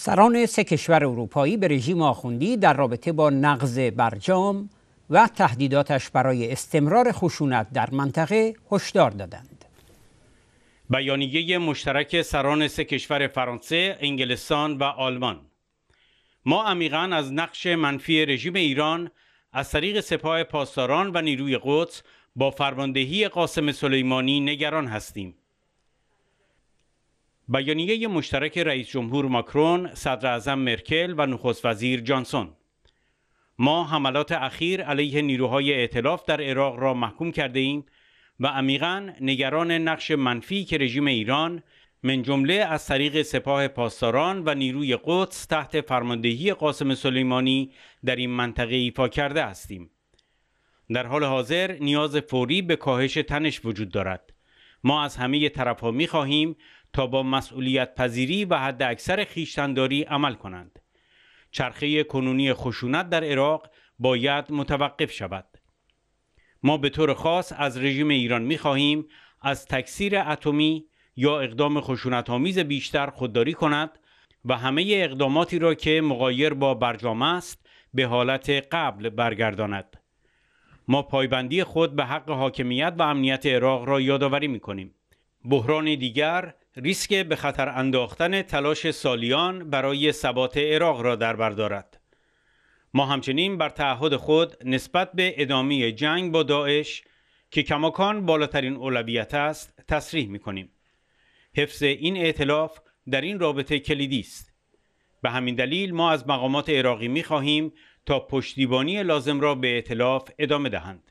سران سه کشور اروپایی به رژیم آخوندی در رابطه با نقض برجام و تهدیداتش برای استمرار خشونت در منطقه هشدار دادند. بیانیه مشترک سران سه کشور فرانسه، انگلستان و آلمان ما عمیقا از نقش منفی رژیم ایران از طریق سپاه پاسداران و نیروی قدس با فرماندهی قاسم سلیمانی نگران هستیم. بیانیه مشترک رئیس جمهور ماکرون، صدر اعظم مرکل و نخست وزیر جانسون ما حملات اخیر علیه نیروهای ائتلاف در عراق را محکوم کرده ایم و عمیقا نگران نقش منفی که رژیم ایران من جمله از طریق سپاه پاسداران و نیروی قدس تحت فرماندهی قاسم سلیمانی در این منطقه ایفا کرده هستیم. در حال حاضر نیاز فوری به کاهش تنش وجود دارد. ما از همه طرفها می خواهیم تا با مسئولیت پذیری و حد اکثر خیشتنداری عمل کنند. چرخه کنونی خشونت در عراق باید متوقف شود. ما به طور خاص از رژیم ایران می خواهیم از تکثیر اتمی یا اقدام خشونت آمیز بیشتر خودداری کند و همه اقداماتی را که مغایر با برجام است به حالت قبل برگرداند. ما پایبندی خود به حق حاکمیت و امنیت عراق را یادآوری می کنیم. بحران دیگر ریسک به خطر انداختن تلاش سالیان برای ثبات عراق را در بر دارد ما همچنین بر تعهد خود نسبت به ادامه جنگ با داعش که کماکان بالاترین اولویت است تصریح می کنیم. حفظ این اعتلاف در این رابطه کلیدی است. به همین دلیل ما از مقامات عراقی می خواهیم تا پشتیبانی لازم را به اعتلاف ادامه دهند.